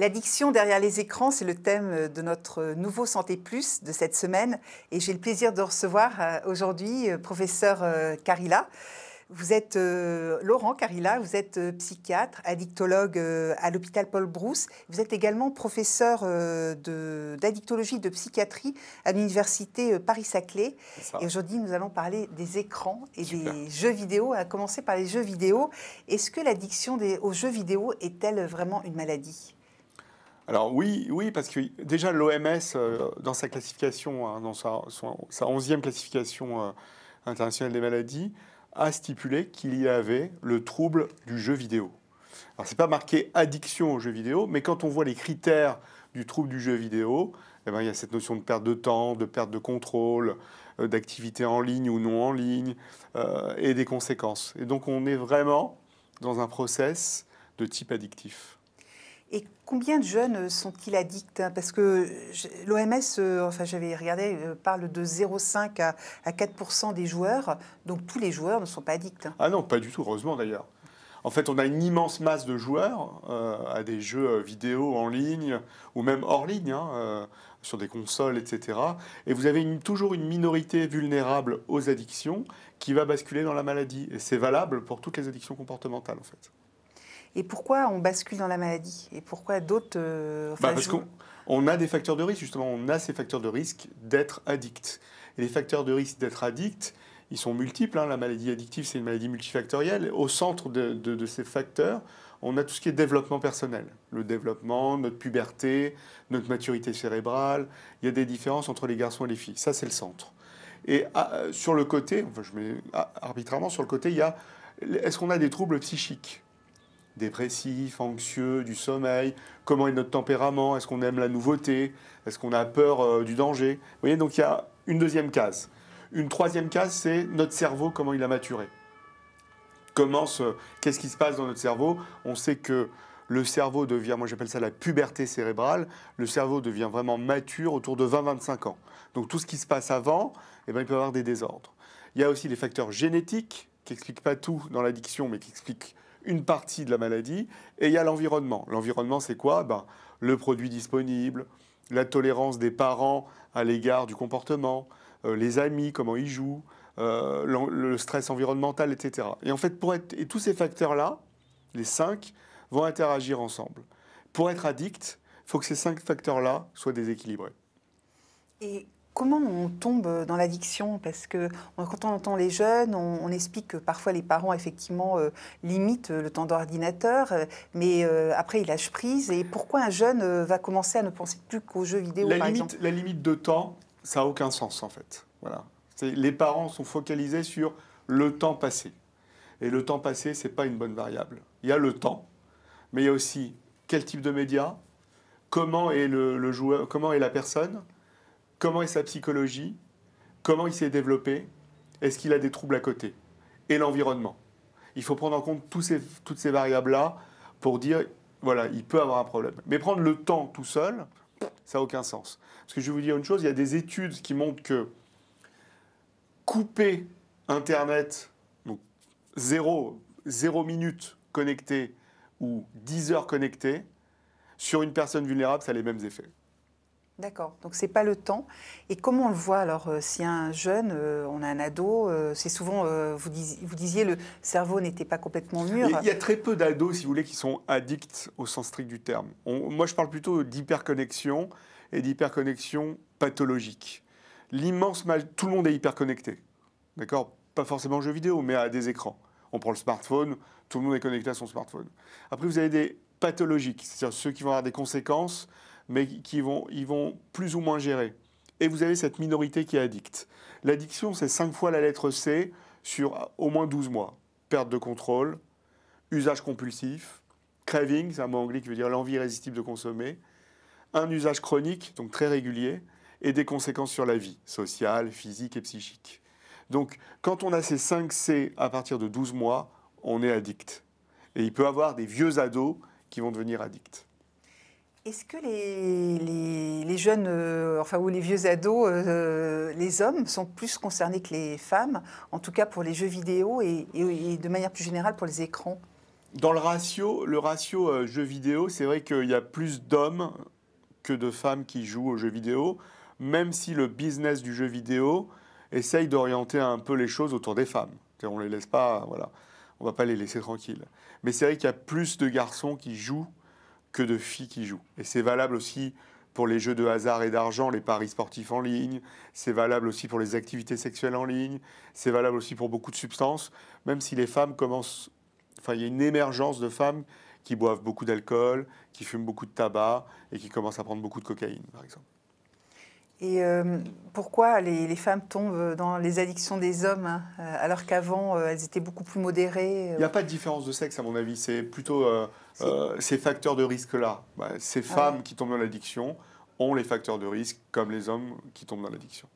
L'addiction derrière les écrans, c'est le thème euh, de notre euh, nouveau Santé Plus de cette semaine. Et j'ai le plaisir de recevoir euh, aujourd'hui professeur Carilla. Vous êtes Laurent Carilla, vous êtes psychiatre, addictologue à l'hôpital Paul Brousse. Vous êtes également professeur d'addictologie de, de, psychiatrie à l'université Paris-Saclay. Et aujourd'hui, nous allons parler des écrans et des jeux vidéo, à commencer par les jeux vidéo. Est-ce que l'addiction aux jeux vidéo est-elle vraiment une maladie alors oui, oui, parce que déjà l'OMS, euh, dans sa classification, hein, dans sa, 11e classification euh, internationale des maladies, a stipulé qu'il y avait le trouble du jeu vidéo. Alors n'est pas marqué addiction au jeu vidéo, mais quand on voit les critères du trouble du jeu vidéo, eh ben, il y a cette notion de perte de temps, de perte de contrôle, euh, d'activité en ligne ou non en ligne, et des conséquences. Et donc on est vraiment dans un process de type addictif. Et combien de jeunes euh, sont-ils addicts hein Parce que l'OMS, euh, enfin j'avais regardé, euh, parle de 0,5 à, 4 des joueurs. Donc tous les joueurs ne sont pas addicts. Hein. Ah non, pas du tout, heureusement d'ailleurs. En fait, on a une immense masse de joueurs à des jeux vidéo en ligne ou même hors ligne, hein, sur des consoles, etc. Et vous avez toujours une minorité vulnérable aux addictions qui va basculer dans la maladie. Et c'est valable pour toutes les addictions comportementales, en fait et pourquoi on bascule dans la maladie Et pourquoi d'autres... Euh, bah, parce qu'on a des facteurs de risque, justement, on a ces facteurs de risque d'être addict. Et les facteurs de risque d'être addict, ils sont multiples. Hein. La maladie addictive, c'est une maladie multifactorielle. Au centre de, ces facteurs, on a tout ce qui est développement personnel. Le développement, notre puberté, notre maturité cérébrale. Il y a des différences entre les garçons et les filles. Ça, c'est le centre. Et euh, sur le côté, je mets ah, arbitrairement sur le côté, il y a est-ce qu'on a des troubles psychiques dépressif, anxieux, du sommeil, comment est notre tempérament, est-ce qu'on aime la nouveauté, est-ce qu'on a peur euh, du danger. voyez, donc il y a une deuxième case. Une troisième case, c'est notre cerveau, comment il a maturé. Comment qu'est-ce qui se passe dans notre cerveau On sait que le cerveau devient, moi j'appelle ça la puberté cérébrale, le cerveau devient vraiment mature autour de 20-25 ans. Donc tout ce qui se passe avant, eh bien, il peut avoir des désordres. Il y a aussi les facteurs génétiques qui n'expliquent pas tout dans l'addiction, mais qui expliquent une partie de la maladie, et il y a l'environnement. L'environnement, c'est quoi ben, Le produit disponible, la tolérance des parents à l'égard du comportement, euh, les amis, comment ils jouent, euh, le, stress environnemental, etc. Et en fait, pour être, et tous ces facteurs-là, les cinq, vont interagir ensemble. Pour être addict, il faut que ces cinq facteurs-là soient déséquilibrés. Et Comment on tombe euh, dans l'addiction Parce que quand on entend les jeunes, on, explique que parfois les parents, effectivement, euh, limitent euh, le temps d'ordinateur, mais après, ils lâchent prise. Et pourquoi un jeune va commencer à ne penser plus qu'aux jeux vidéo, la limite, de temps, ça n'a aucun sens, en fait. Voilà. Les parents sont focalisés sur le temps passé. Et le temps passé, ce n'est pas une bonne variable. Il y a le temps, mais il y a aussi quel type de média, comment est, le joueur, comment est la personne, comment est sa psychologie, comment il s'est développé, est-ce qu'il a des troubles à côté, et l'environnement. Il faut prendre en compte toutes ces variables-là pour dire, voilà, il peut avoir un problème. Mais prendre le temps tout seul, ça n'a aucun sens. Parce que je vais vous dire une chose, il y a des études qui montrent que couper Internet, donc zéro, zéro minute connecté ou 10 heures connectées, sur une personne vulnérable, ça a les mêmes effets. D'accord, donc c'est pas le temps. Et comment on le voit alors euh, si un jeune, euh, on a un ado, euh, c'est souvent, vous, disiez, le cerveau n'était pas complètement mûr. Il y a très peu d'ados, si vous voulez, qui sont addicts au sens strict du terme. moi, je parle plutôt d'hyperconnexion et d'hyperconnexion pathologique. L'immense mal, tout le monde est hyperconnecté, d'accord Pas forcément en jeux vidéo, mais à des écrans. On prend le smartphone, tout le monde est connecté à son smartphone. Après, vous avez des pathologiques, c'est-à-dire ceux qui vont avoir des conséquences mais qui vont, ils vont plus ou moins gérer. Et vous avez cette minorité qui est addicte. L'addiction, c'est cinq fois la lettre C sur au moins 12 mois. Perte de contrôle, usage compulsif, craving, c'est un mot anglais qui veut dire l'envie irrésistible de consommer, un usage chronique, donc très régulier, et des conséquences sur la vie, sociale, physique et psychique. Donc, quand on a ces 5 C à partir de 12 mois, on est addict. Et il peut avoir des vieux ados qui vont devenir addicts. Est-ce que les, les, jeunes, euh, enfin, ou les vieux ados, euh, les hommes sont plus concernés que les femmes, en tout cas pour les jeux vidéo et, de manière plus générale pour les écrans Dans le ratio, le ratio euh, jeux vidéo, c'est vrai qu'il y a plus d'hommes que de femmes qui jouent aux jeux vidéo, même si le business du jeu vidéo essaye d'orienter un peu les choses autour des femmes. On les laisse pas, voilà, on va pas les laisser tranquilles. Mais c'est vrai qu'il y a plus de garçons qui jouent que de filles qui jouent. Et c'est valable aussi pour les jeux de hasard et d'argent, les paris sportifs en ligne, c'est valable aussi pour les activités sexuelles en ligne, c'est valable aussi pour beaucoup de substances, même si les femmes commencent, enfin il y a une émergence de femmes qui boivent beaucoup d'alcool, qui fument beaucoup de tabac et qui commencent à prendre beaucoup de cocaïne par exemple. Et euh, pourquoi les, femmes tombent dans les addictions des hommes, hein, euh, alors qu'avant, euh, elles étaient beaucoup plus modérées Il n'y a pas de différence de sexe, à mon avis. C'est plutôt ces facteurs de risque-là. Bah, ces ah femmes qui tombent dans l'addiction ont les facteurs de risque, comme les hommes qui tombent dans l'addiction.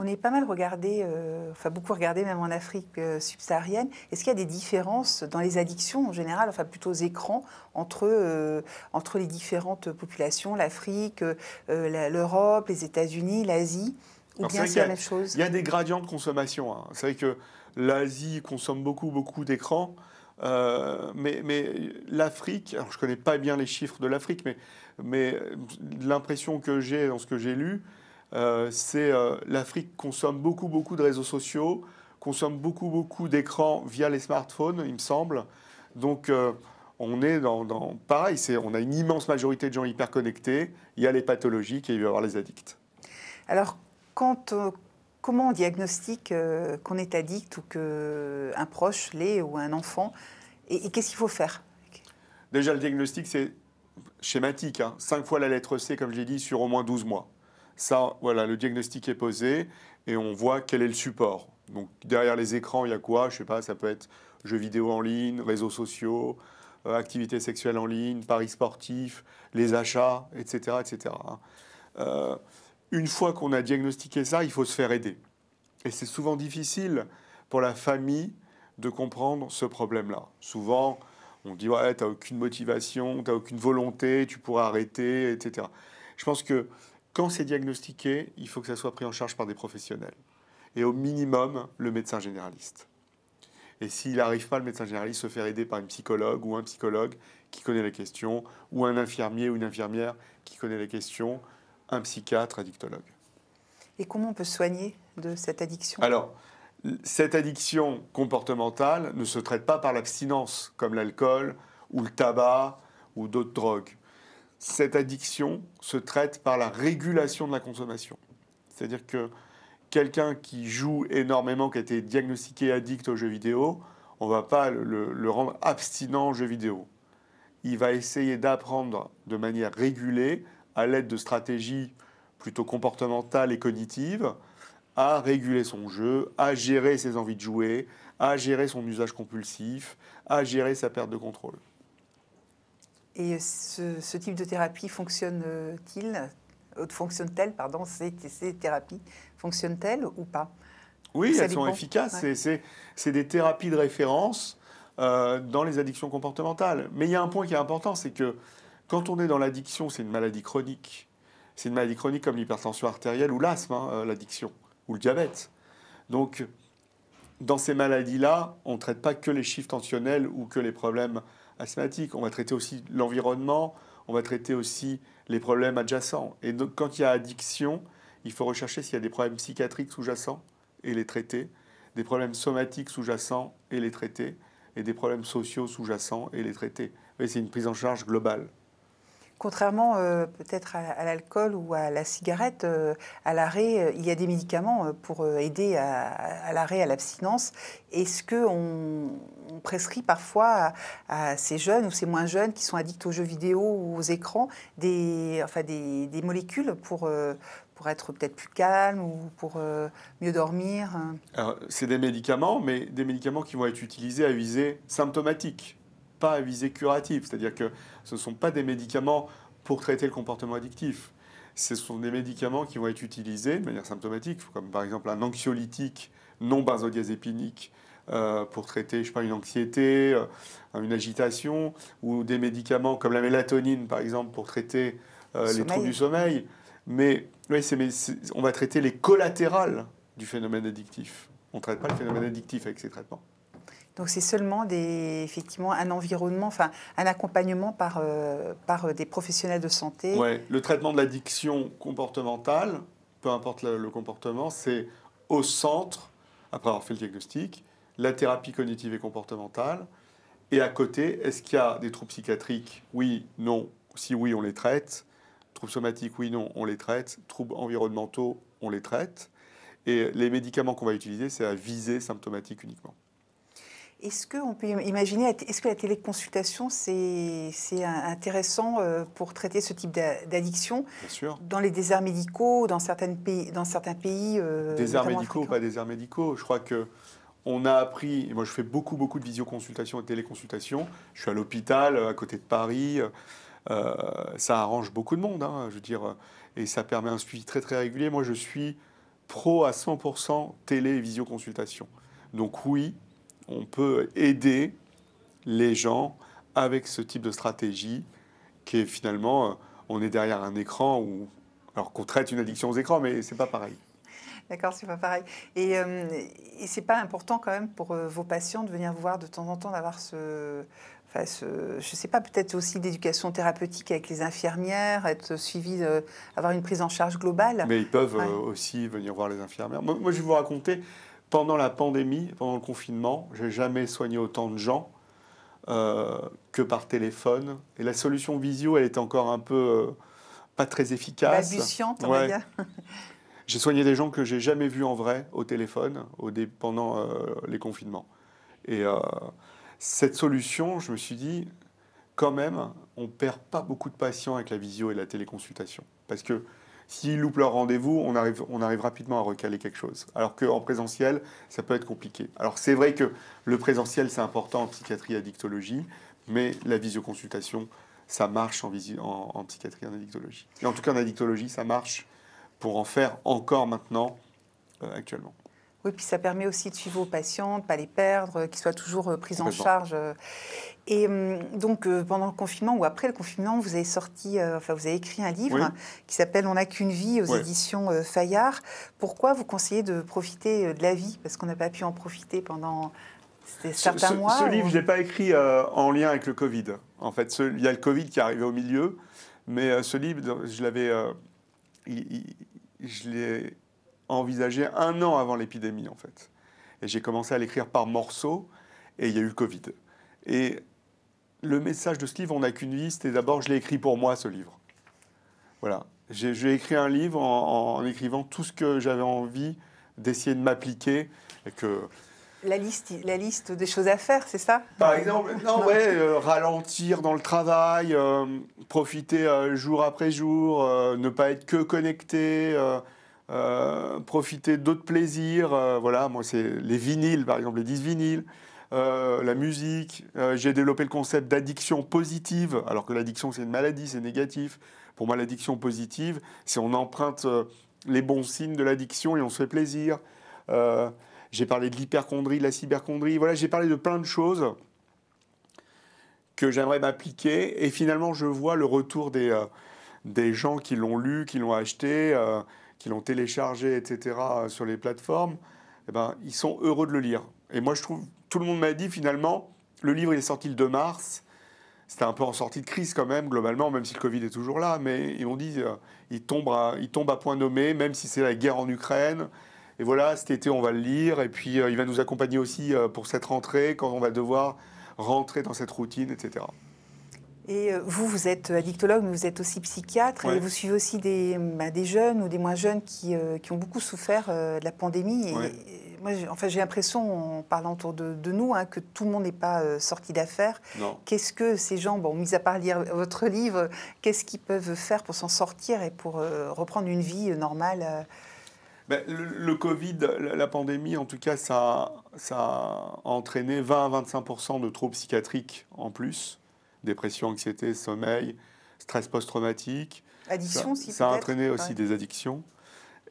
On est pas mal regardé, euh, enfin beaucoup regardé même en Afrique euh, subsaharienne. Est-ce qu'il y a des différences dans les addictions en général, enfin plutôt aux écrans, entre, euh, entre les différentes populations, l'Afrique, l'Europe, les États-Unis, l'Asie Ou bien c'est la même chose Il y a des gradients de consommation. Hein. C'est vrai que l'Asie consomme beaucoup, beaucoup d'écrans. mais, l'Afrique, alors je ne connais pas bien les chiffres de l'Afrique, mais, mais l'impression que j'ai dans ce que j'ai lu, euh, c'est euh, l'Afrique consomme beaucoup, beaucoup de réseaux sociaux, consomme beaucoup, beaucoup d'écrans via les smartphones, il me semble. Donc, euh, on est dans, pareil, on a une immense majorité de gens hyper connectés. Il y a les pathologiques et il va y avoir les addicts. Alors, comment on diagnostique qu'on est addict ou qu'un proche l'est ou un enfant Et, qu'est-ce qu'il faut faire Déjà, le diagnostic, c'est schématique. Hein. cinq fois la lettre C, comme je l'ai dit, sur au moins 12 mois. Ça, voilà, le diagnostic est posé et on voit quel est le support. Donc derrière les écrans, il y a quoi Je sais pas, ça peut être jeux vidéo en ligne, réseaux sociaux, euh, activités sexuelles en ligne, paris sportifs, les achats, etc. etc. Hein. Euh, une fois qu'on a diagnostiqué ça, il faut se faire aider. Et c'est souvent difficile pour la famille de comprendre ce problème-là. Souvent, on dit ouais, t'as aucune motivation, t'as aucune volonté, tu pourras arrêter, etc. Je pense que quand c'est diagnostiqué, il faut que ça soit pris en charge par des professionnels. Et au minimum, le médecin généraliste. Et s'il n'arrive pas, le médecin généraliste se fait aider par une psychologue ou un psychologue qui connaît la question, ou un infirmier ou une infirmière qui connaît la question, un psychiatre, addictologue. Et comment on peut soigner de cette addiction Alors, cette addiction comportementale ne se traite pas par l'abstinence, comme l'alcool ou le tabac ou d'autres drogues cette addiction se traite par la régulation de la consommation. C'est-à-dire que quelqu'un qui joue énormément, qui a été diagnostiqué addict aux jeux vidéo, on ne va pas le, rendre abstinent aux jeux vidéo. Il va essayer d'apprendre de manière régulée, à l'aide de stratégies plutôt comportementales et cognitives, à réguler son jeu, à gérer ses envies de jouer, à gérer son usage compulsif, à gérer sa perte de contrôle. Et ce, type de thérapie fonctionne-t-il euh, Fonctionne-t-elle, pardon, ces, thérapies fonctionnent-elles ou pas Oui, elles sont efficaces. C'est des thérapies de référence euh, dans les addictions comportementales. Mais il y a un point qui est important, c'est que quand on est dans l'addiction, c'est une maladie chronique. C'est une maladie chronique comme l'hypertension artérielle ou l'asthme, hein, euh, l'addiction, ou le diabète. Donc, dans ces maladies-là, on ne traite pas que les chiffres tensionnels ou que les problèmes asthmatique, on va traiter aussi l'environnement, on va traiter aussi les problèmes adjacents. Et donc, quand il y a addiction, il faut rechercher s'il y a des problèmes psychiatriques sous-jacents et les traiter, des problèmes somatiques sous-jacents et les traiter, et des problèmes sociaux sous-jacents et les traiter. Mais c'est une prise en charge globale. Contrairement euh, peut-être à, l'alcool ou à la cigarette, euh, à l'arrêt, euh, il y a des médicaments pour aider à, à l'arrêt, à l'abstinence. Est-ce qu'on on prescrit parfois à, ces jeunes ou ces moins jeunes qui sont addicts aux jeux vidéo ou aux écrans des, molécules euh, pour, être peut-être plus calme ou pour euh, mieux dormir hein. C'est des médicaments, mais des médicaments qui vont être utilisés à visée symptomatique, pas à visée curative. C'est-à-dire que ce ne sont pas des médicaments pour traiter le comportement addictif. Ce sont des médicaments qui vont être utilisés de manière symptomatique, comme par exemple un anxiolytique non benzodiazépinique euh, pour traiter, je sais pas, une anxiété, euh, une agitation, ou des médicaments comme la mélatonine, par exemple, pour traiter euh, les troubles du sommeil. Mais, on va traiter les collatérales du phénomène addictif. On ne traite pas le phénomène addictif avec ces traitements. Donc c'est seulement des, effectivement un environnement, enfin un accompagnement par, par des professionnels de santé. Ouais, le traitement de l'addiction comportementale, peu importe le comportement, c'est au centre, après avoir fait le diagnostic, la thérapie cognitive et comportementale. Et à côté, est-ce qu'il y a des troubles psychiatriques Oui, non. Si oui, on les traite. Troubles somatiques, oui, non, on les traite. Troubles environnementaux, on les traite. Et les médicaments qu'on va utiliser, c'est à viser symptomatique uniquement. Est-ce qu'on peut imaginer, est-ce que la téléconsultation, c'est intéressant euh, pour traiter ce type d'addiction Dans les déserts médicaux, dans, certains pays, dans certains pays euh, Déserts médicaux, pas déserts médicaux. Je crois que on a appris, moi je fais beaucoup, beaucoup de visioconsultations et téléconsultations. Je suis à l'hôpital, euh, à côté de Paris. Euh, euh, ça arrange beaucoup de monde, hein, je veux dire, et ça permet un suivi très, très régulier. Moi, je suis pro à 100% télé et visioconsultation. Donc oui, on peut aider les gens avec ce type de stratégie qui est finalement, on est derrière un écran ou alors qu'on traite une addiction aux écrans, mais c'est pas pareil. D'accord, c'est pas pareil. Et, euh, et c'est pas important quand même pour euh, vos patients de venir vous voir de temps en temps, d'avoir ce, enfin je sais pas, peut-être aussi d'éducation thérapeutique avec les infirmières, être suivi, avoir une prise en charge globale. Mais ils peuvent euh, aussi venir voir les infirmières. Moi, je vais vous raconter, pendant la pandémie, pendant le confinement, j'ai jamais soigné autant de gens que par téléphone. Et la solution visio, elle est encore un peu pas très efficace. Balbutiante, J'ai soigné des gens que j'ai jamais vus en vrai au téléphone au pendant euh, les confinements. Et euh, cette solution, je me suis dit, quand même, on perd pas beaucoup de patients avec la visio et la téléconsultation. Parce que s'ils loupent leur rendez-vous, on arrive, on arrive rapidement à recaler quelque chose. Alors qu'en présentiel, ça peut être compliqué. Alors c'est vrai que le présentiel, c'est important en psychiatrie et addictologie, mais la visioconsultation, ça marche en, en, psychiatrie et en addictologie. Et en tout cas, en addictologie, ça marche pour en faire encore maintenant euh, actuellement. Oui, puis ça permet aussi de suivre vos patients, de ne pas les perdre, qu'ils soient toujours euh, pris en charge. Euh. Et hum, donc, pendant le confinement ou après le confinement, vous avez sorti, enfin, vous avez écrit un livre qui s'appelle On n'a qu'une vie aux éditions Fayard. Pourquoi vous conseillez de profiter de la vie Parce qu'on n'a pas pu en profiter pendant certains mois. Ce, livre, je ne l'ai pas écrit en lien avec le Covid. En fait, il y a le Covid qui est arrivé au milieu, mais ce livre, je l'avais je l'ai envisagé un an avant l'épidémie, en fait. Et j'ai commencé à l'écrire par morceaux, et il y a eu le Covid. Et le message de ce livre, on n'a qu'une vie, c'était d'abord, je l'ai écrit pour moi, ce livre. Voilà. J'ai écrit un livre en, en, écrivant tout ce que j'avais envie d'essayer de m'appliquer, et que la liste, la liste des choses à faire, c'est ça Par exemple, non, ouais, euh, ralentir dans le travail, euh, profiter euh, jour après jour, ne pas être que connecté, profiter d'autres plaisirs. voilà, moi, c'est les vinyles, par exemple, les 10 vinyles. la musique, j'ai développé le concept d'addiction positive, alors que l'addiction c'est une maladie, c'est négatif. Pour moi, l'addiction positive, c'est on emprunte les bons signes de l'addiction et on se fait plaisir. J'ai parlé de l'hyperchondrie, de la cyberchondrie. Voilà, j'ai parlé de plein de choses que j'aimerais m'appliquer. Et finalement, je vois le retour des, euh, des gens qui l'ont lu, qui l'ont acheté, euh, qui l'ont téléchargé, etc., sur les plateformes. Eh ben, ils sont heureux de le lire. Et moi, je trouve, tout le monde m'a dit finalement, le livre il est sorti le 2 mars. C'était un peu en sortie de crise quand même, globalement, même si le Covid est toujours là. Mais ils m'ont dit, euh, il, tombe à, il tombe à point nommé, même si c'est la guerre en Ukraine, et voilà, cet été, on va le lire. Et puis, euh, il va nous accompagner aussi euh, pour cette rentrée, quand on va devoir rentrer dans cette routine, etc. Et euh, vous, vous êtes addictologue, mais vous êtes aussi psychiatre et vous suivez aussi des, bah, des, jeunes ou des moins jeunes qui, qui ont beaucoup souffert de la pandémie. Et, moi, j'ai, enfin, j'ai l'impression, en parlant autour de, nous, hein, que tout le monde n'est pas sorti d'affaires. Qu'est-ce que ces gens, bon, mis à part lire votre livre, qu'est-ce qu'ils peuvent faire pour s'en sortir et pour reprendre une vie normale ben, le, Covid, la pandémie, en tout cas, ça, ça a entraîné 20 à 25 de troubles psychiatriques en plus. Dépression, anxiété, sommeil, stress post-traumatique. Addiction, ça, si Ça a entraîné aussi des addictions.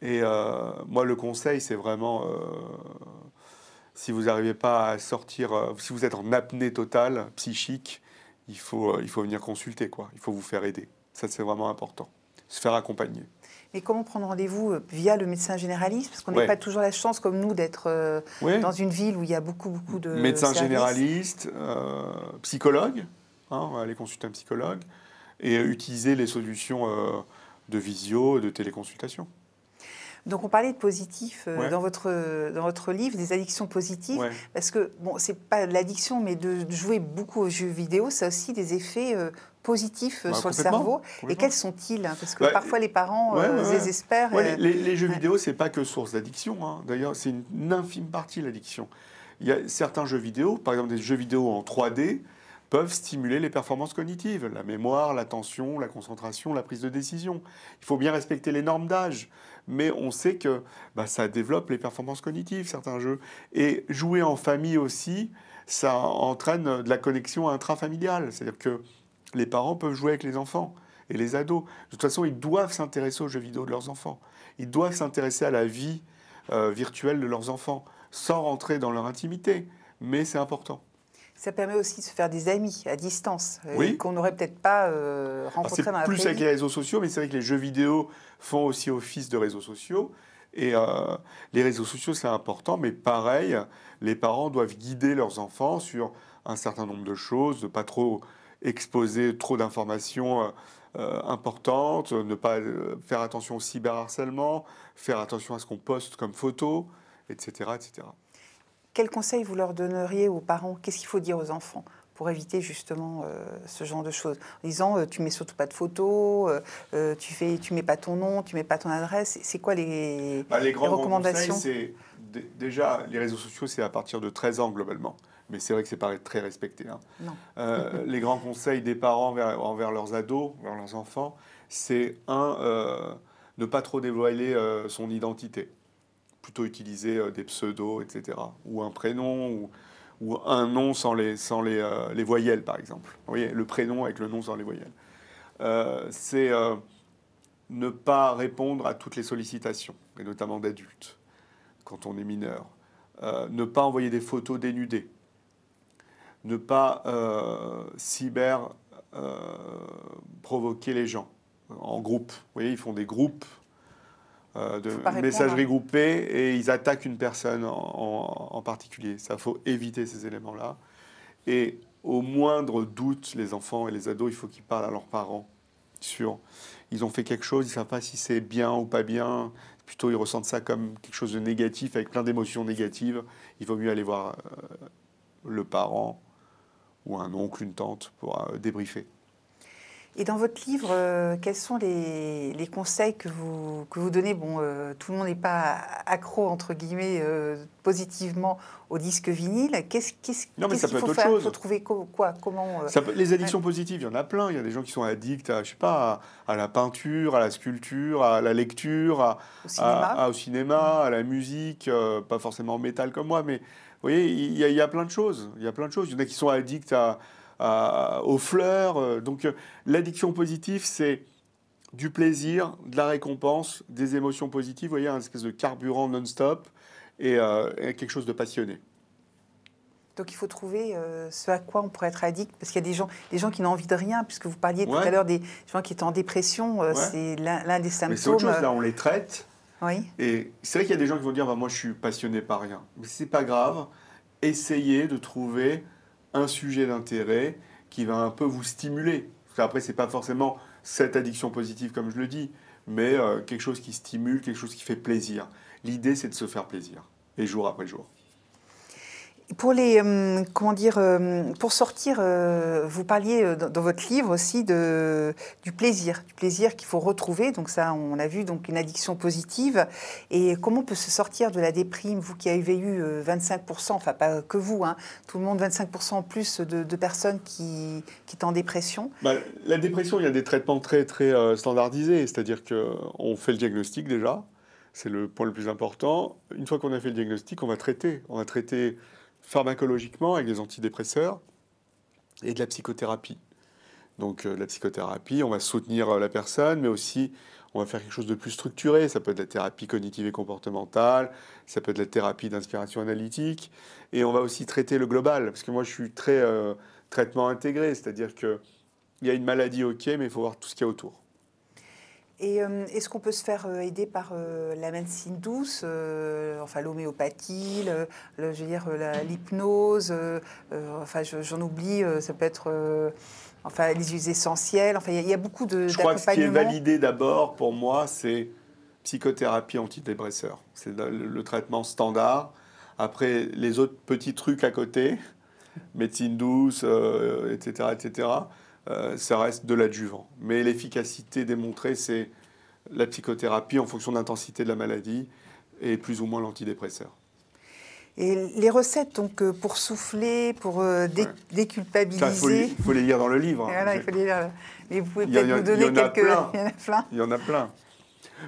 Et euh, moi, le conseil, c'est vraiment, euh, si vous n'arrivez pas à sortir, euh, si vous êtes en apnée totale, psychique, il faut, il faut venir consulter, quoi. Il faut vous faire aider. Ça, c'est vraiment important. Se faire accompagner mais comment prendre rendez-vous euh, via le médecin généraliste Parce qu'on n'a pas toujours la chance, comme nous, d'être euh, dans une ville où il y a beaucoup, beaucoup de. Médecin généralistes, généraliste, euh, psychologue, hein, on va aller consulter un psychologue, et utiliser les solutions de visio, de téléconsultation. Donc on parlait de positif dans, votre, dans votre livre, des addictions positives, parce que, bon, c'est pas l'addiction, mais de jouer beaucoup aux jeux vidéo, ça a aussi des effets positifs euh, bah, sur le cerveau Et quels sont-ils hein, Parce que bah, parfois les parents ouais, désespèrent. Euh, les, jeux vidéo, c'est pas que source d'addiction. Hein. D'ailleurs, c'est une infime partie l'addiction. Il y a certains jeux vidéo, par exemple des jeux vidéo en 3D, peuvent stimuler les performances cognitives, la mémoire, l'attention, la concentration, la prise de décision. Il faut bien respecter les normes d'âge, mais on sait que bah, ça développe les performances cognitives, certains jeux. Et jouer en famille aussi, ça entraîne de la connexion intrafamiliale. C'est-à-dire que les parents peuvent jouer avec les enfants et les ados. De toute façon, ils doivent s'intéresser aux jeux vidéo de leurs enfants. Ils doivent s'intéresser à la vie euh, virtuelle de leurs enfants, sans rentrer dans leur intimité. Mais c'est important. Ça permet aussi de se faire des amis à distance, euh, oui. qu'on n'aurait peut-être pas euh, rencontré dans la plus avec les réseaux sociaux, mais c'est vrai que les jeux vidéo font aussi office de réseaux sociaux. Et euh, les réseaux sociaux, c'est important, mais pareil, les parents doivent guider leurs enfants sur un certain nombre de choses, de pas trop exposer trop d'informations euh, euh, importantes, ne pas euh, faire attention au cyberharcèlement, faire attention à ce qu'on poste comme photo, etc., etc. Quels conseils vous leur donneriez aux parents Qu'est-ce qu'il faut dire aux enfants pour éviter justement ce genre de choses En disant, tu mets surtout pas de photos, tu fais, tu mets pas ton nom, tu mets pas ton adresse. C'est quoi les, bah, les, recommandations Déjà, les réseaux sociaux, c'est à partir de 13 ans globalement mais c'est vrai que c'est pas très respecté. Hein. Euh, les grands conseils des parents envers, leurs ados, envers leurs enfants, c'est un, euh, ne pas trop dévoiler euh, son identité, plutôt utiliser des pseudos, etc., ou un prénom, ou, un nom sans les, les voyelles, par exemple. Vous voyez, le prénom avec le nom sans les voyelles. c'est ne pas répondre à toutes les sollicitations, et notamment d'adultes, quand on est mineur. ne pas envoyer des photos dénudées ne pas euh, cyber euh, provoquer les gens euh, en groupe. Vous voyez, ils font des groupes de messagerie hein. et ils attaquent une personne en, particulier. Ça faut éviter ces éléments-là. Et au moindre doute, les enfants et les ados, il faut qu'ils parlent à leurs parents sur ils ont fait quelque chose, ils ne savent pas si c'est bien ou pas bien. Plutôt, ils ressentent ça comme quelque chose de négatif, avec plein d'émotions négatives. Il vaut mieux aller voir le parent ou un oncle, une tante pour euh, débriefer. Et dans votre livre, euh, quels sont les, conseils que vous, que vous donnez Bon, euh, tout le monde n'est pas accro, entre guillemets, positivement au disque vinyle. Qu'est-ce quest qu'il faut être faire autre faut trouver quoi Comment Les addictions positives, il y en a plein. Il y a des gens qui sont addicts à, je sais pas, à, la peinture, à la sculpture, à la lecture, au cinéma, à, à la musique, pas forcément métal comme moi, mais vous voyez, il y, a, plein de choses. Il y a plein de choses. Il y en a qui sont addicts aux fleurs. Euh, donc euh, l'addiction positive, c'est du plaisir, de la récompense, des émotions positives. Vous voyez, un espèce de carburant non-stop et, euh, quelque chose de passionné. Donc il faut trouver ce à quoi on pourrait être addict, parce qu'il y a des gens, gens qui n'ont envie de rien, puisque vous parliez tout à l'heure des gens qui étaient en dépression, c'est l'un des symptômes. Mais c'est autre chose, là on les traite, et c'est vrai qu'il y a des gens qui vont dire bah, Moi, je suis passionné par rien. Mais c'est pas grave. Essayez de trouver un sujet d'intérêt qui va un peu vous stimuler. après ce c'est pas forcément cette addiction positive, comme je le dis, mais euh, quelque chose qui stimule, quelque chose qui fait plaisir. L'idée, c'est de se faire plaisir, et jour après jour. Pour les, euh, comment dire, euh, pour sortir, euh, vous parliez dans, votre livre aussi de, du plaisir, du plaisir qu'il faut retrouver. Donc ça, on a vu donc une addiction positive. Et comment on peut se sortir de la déprime, vous qui avez eu 25%, enfin pas que vous, hein, tout le monde 25% en plus de, personnes qui, qui en dépression. Bah, la dépression, il y a des traitements très très standardisés, c'est-à-dire qu'on fait le diagnostic déjà. C'est le point le plus important. Une fois qu'on a fait le diagnostic, on va traiter. On va traiter pharmacologiquement avec des antidépresseurs et de la psychothérapie. Donc euh, la psychothérapie, on va soutenir euh, la personne, mais aussi on va faire quelque chose de plus structuré. Ça peut être la thérapie cognitive et comportementale, ça peut être la thérapie d'inspiration analytique, et on va aussi traiter le global, parce que moi je suis très euh, traitement intégré, c'est-à-dire qu'il y a une maladie, ok, mais il faut voir tout ce qu'il y a autour. Et euh, est-ce qu'on peut se faire euh, aider par euh, la médecine douce, enfin l'homéopathie, je veux dire l'hypnose, enfin j'en oublie, ça peut être enfin les huiles essentielles, il y, a beaucoup de. Je crois que ce qui est validé d'abord pour moi, c'est psychothérapie antidépresseur, c'est le, traitement standard. Après les autres petits trucs à côté, médecine douce, etc., etc. Euh, ça reste de l'adjuvant. Mais l'efficacité démontrée, c'est la psychothérapie en fonction de l'intensité de la maladie et plus ou moins l'antidépresseur. Et les recettes, donc, euh, pour souffler, pour euh, déculpabiliser. Il faut, les, lire dans le livre. Hein. il faut les lire. vous pouvez peut-être nous donner quelques. Il y en a plein. Il y en a plein.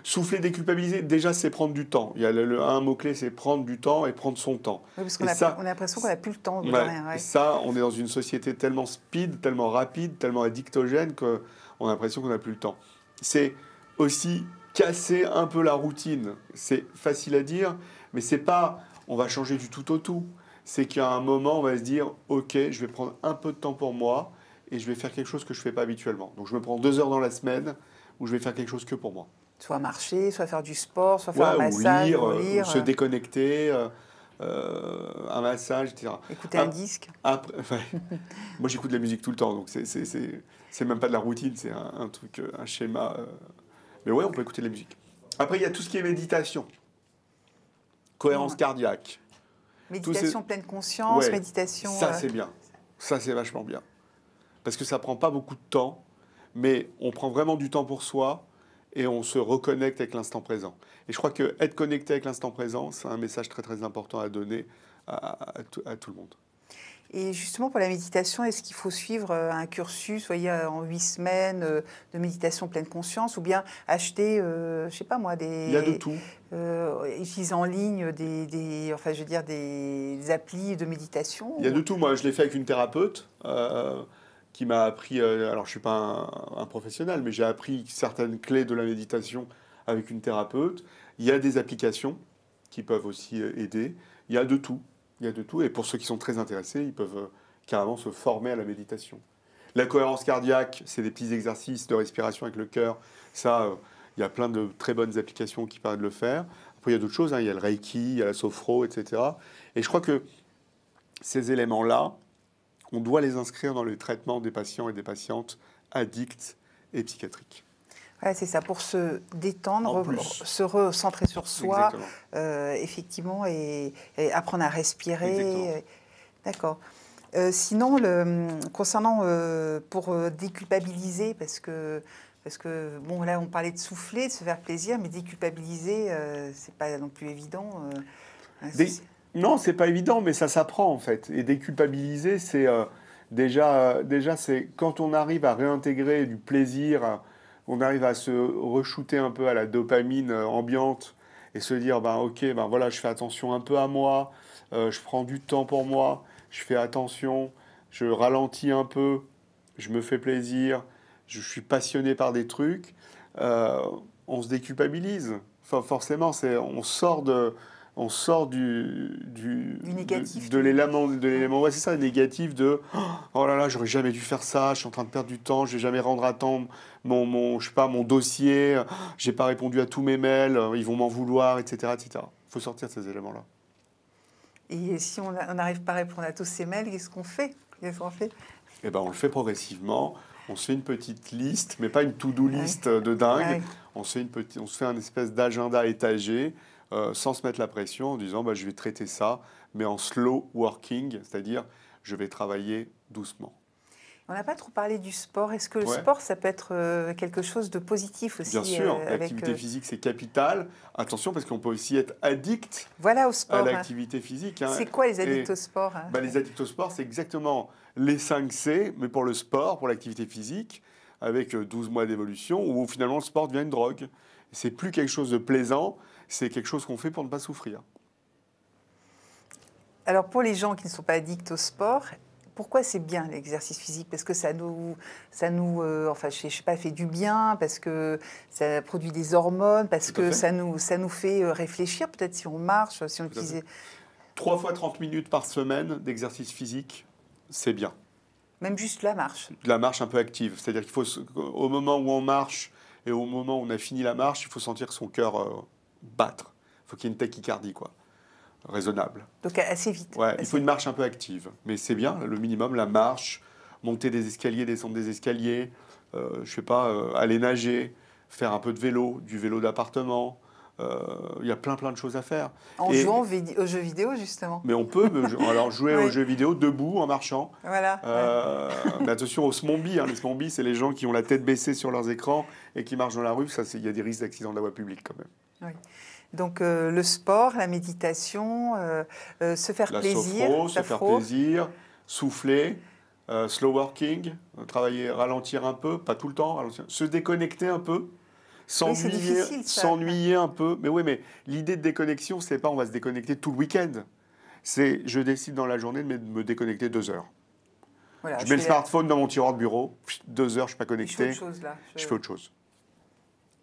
Souffler, déculpabiliser, déjà, c'est prendre du temps. Il y a un mot-clé, c'est prendre du temps et prendre son temps. Oui, parce qu'on a, l'impression qu'on n'a plus le temps. Et ça, on est dans une société tellement speed, tellement rapide, tellement addictogène qu'on a l'impression qu'on n'a plus le temps. C'est aussi casser un peu la routine. C'est facile à dire, mais c'est pas on va changer du tout au tout. C'est qu'à un moment, on va se dire ok, je vais prendre un peu de temps pour moi et je vais faire quelque chose que je ne fais pas habituellement. Donc je me prends deux heures dans la semaine où je vais faire quelque chose que pour moi. Soit marcher, soit faire du sport, soit faire un massage, se déconnecter. un massage, etc. Écouter ah, un, disque Moi, j'écoute de la musique tout le temps, donc c'est même pas de la routine, c'est un, truc, euh, un schéma. Euh. Mais ouais, on peut écouter de la musique. Après, il y a tout ce qui est méditation, cohérence cardiaque. Méditation pleine conscience, méditation. Ça, euh. c'est bien. Ça, c'est vachement bien. Parce que ça prend pas beaucoup de temps, mais on prend vraiment du temps pour soi et on se reconnecte avec l'instant présent. Et je crois que être connecté avec l'instant présent, c'est un message très très important à donner à, tout, le monde. Et justement, pour la méditation, est-ce qu'il faut suivre euh, un cursus, voyez, en huit semaines euh, de méditation pleine conscience, ou bien acheter, euh, je sais pas moi, des. Il y a de tout. Euh, en ligne des, enfin, je veux dire, des, applis de méditation. Il y a de tout. Moi, je l'ai fait avec une thérapeute. Euh, qui m'a appris, euh, alors je ne suis pas un, professionnel, mais j'ai appris certaines clés de la méditation avec une thérapeute. Il y a des applications qui peuvent aussi euh, aider. Il y a de tout. Il y a de tout. Et pour ceux qui sont très intéressés, ils peuvent euh, carrément se former à la méditation. La cohérence cardiaque, c'est des petits exercices de respiration avec le cœur. Ça, il y a plein de très bonnes applications qui permettent de le faire. Après, il y a d'autres choses. Hein. Il y a le Reiki, il y a la Sophro, etc. Et je crois que ces éléments-là, on doit les inscrire dans le traitement des patients et des patientes addicts et psychiatriques. Ouais, c'est ça, pour se détendre, se recentrer sur soi, euh, effectivement, et, apprendre à respirer. D'accord. Euh, sinon, le, concernant euh, pour déculpabiliser, parce que parce que, bon, là, on parlait de souffler, de se faire plaisir, mais déculpabiliser, euh, c'est pas non plus évident. Hein, non, c'est pas évident, mais ça s'apprend en fait. Et déculpabiliser, c'est euh, déjà, déjà c'est quand on arrive à réintégrer du plaisir, on arrive à se re un peu à la dopamine euh, ambiante et se dire ben ok ben voilà je fais attention un peu à moi, euh, je prends du temps pour moi, je fais attention, je ralentis un peu, je me fais plaisir, je suis passionné par des trucs, on se déculpabilise. forcément c'est on sort de on sort du, négatif, de, l'élément de l'élément c'est ça négatif de oh, oh là là j'aurais jamais dû faire ça je suis en train de perdre du temps je vais jamais rendre à temps mon, mon je sais pas mon dossier j'ai pas répondu à tous mes mails ils vont m'en vouloir etc etc faut sortir de ces éléments là et si on n'arrive pas à répondre à tous ces mails qu'est-ce qu'on fait fait eh ben on le fait progressivement on se fait une petite liste mais pas une to do list de dingue on se fait une petite on se fait un espèce d'agenda étagé euh, sans se mettre la pression en disant bah, je vais traiter ça, mais en slow working, c'est-à-dire je vais travailler doucement. On n'a pas trop parlé du sport. Est-ce que le sport, ça peut être euh, quelque chose de positif aussi Bien sûr, euh, l'activité physique, c'est capital. Attention, parce qu'on peut aussi être addict voilà, au sport, à hein. l'activité physique. Hein. C'est quoi les addicts au sport hein? bah, Les addicts au sport, c'est exactement les 5 C, mais pour le sport, pour l'activité physique, avec 12 mois d'évolution, où finalement le sport devient une drogue. C'est plus quelque chose de plaisant, c'est quelque chose qu'on fait pour ne pas souffrir. Alors pour les gens qui ne sont pas addicts au sport, pourquoi c'est bien l'exercice physique Parce que ça nous, ça nous, euh, enfin, je sais, pas, fait du bien, parce que ça produit des hormones, parce que ça nous, ça nous fait euh, réfléchir, peut-être si on marche, si on utilise... Trois fois 30 minutes par semaine d'exercice physique, c'est bien. Même juste la marche. la marche un peu active, c'est-à-dire qu'il faut, au moment où on marche et au moment où on a fini la marche, il faut sentir que son cœur. Euh, battre. Faut il faut qu'il y ait une tachycardie, quoi. Raisonnable. Donc assez vite. il faut une marche un peu active. Mais c'est bien, le minimum, la marche, monter des escaliers, descendre des escaliers, euh, je sais pas, euh, aller nager, faire un peu de vélo, du vélo d'appartement. Euh, il y a plein plein de choses à faire. En jouant aux jeux vidéo justement. Mais on peut alors jouer aux jeux vidéo debout en marchant. Voilà. mais attention aux smombies. Hein. Les smombies, c'est les gens qui ont la tête baissée sur leurs écrans et qui marchent dans la rue. Ça, il y a des risques d'accident de la voie publique quand même. Donc euh, le sport, la méditation, euh, euh, se faire plaisir, se faire plaisir, souffler, slow working, travailler, ralentir un peu, pas tout le temps, se déconnecter un peu, s'ennuyer, s'ennuyer un peu. Mais oui, mais l'idée de déconnexion, c'est pas on va se déconnecter tout le week-end. C'est je décide dans la journée de me déconnecter deux heures. je, mets le smartphone dans mon tiroir de bureau, deux heures, je suis pas connecté. je fais autre chose.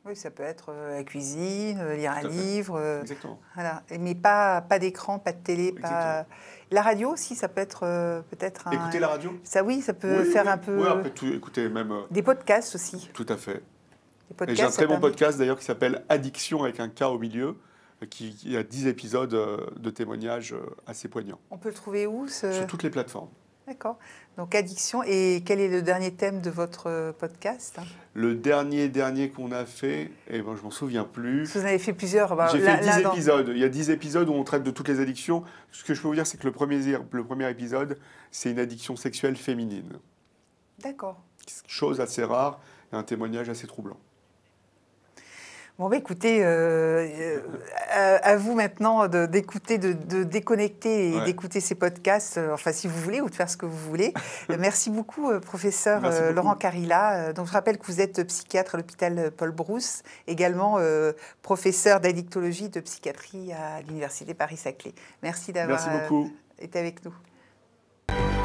Oui, ça peut être euh, la cuisine, euh, lire un livre. Euh, Exactement. Voilà. Mais pas, pas d'écran, pas de télé, pas... La radio aussi, ça peut être peut-être Écouter la radio Ça oui, ça peut faire un peu... Oui, peut tout, écouter même... des podcasts aussi. Tout à fait. J'ai un très bon podcast d'ailleurs qui s'appelle Addiction avec un cas au milieu, qui, a 10 épisodes de témoignages assez poignants. On peut le trouver où Sur toutes les plateformes. D'accord. Donc addiction. Et quel est le dernier thème de votre euh, podcast Le dernier dernier qu'on a fait, Et eh ben, je m'en souviens plus. Vous en avez fait plusieurs. Bah, J'ai fait 10 épisodes. Il y a 10 épisodes où on traite de toutes les addictions. Ce que je peux vous dire, c'est que le premier, le premier épisode, c'est une addiction sexuelle féminine. D'accord. Chose assez rare et un témoignage assez troublant. Bon, bah, écoutez, euh, euh, à, vous maintenant d'écouter, de, déconnecter et d'écouter ces podcasts, euh, enfin si vous voulez, ou de faire ce que vous voulez. Merci beaucoup, professeur Laurent Carilla. Donc, je rappelle que vous êtes psychiatre à l'hôpital Paul Brousse, également professeur d'addictologie de psychiatrie à l'Université Paris-Saclay. Merci d'avoir été avec nous.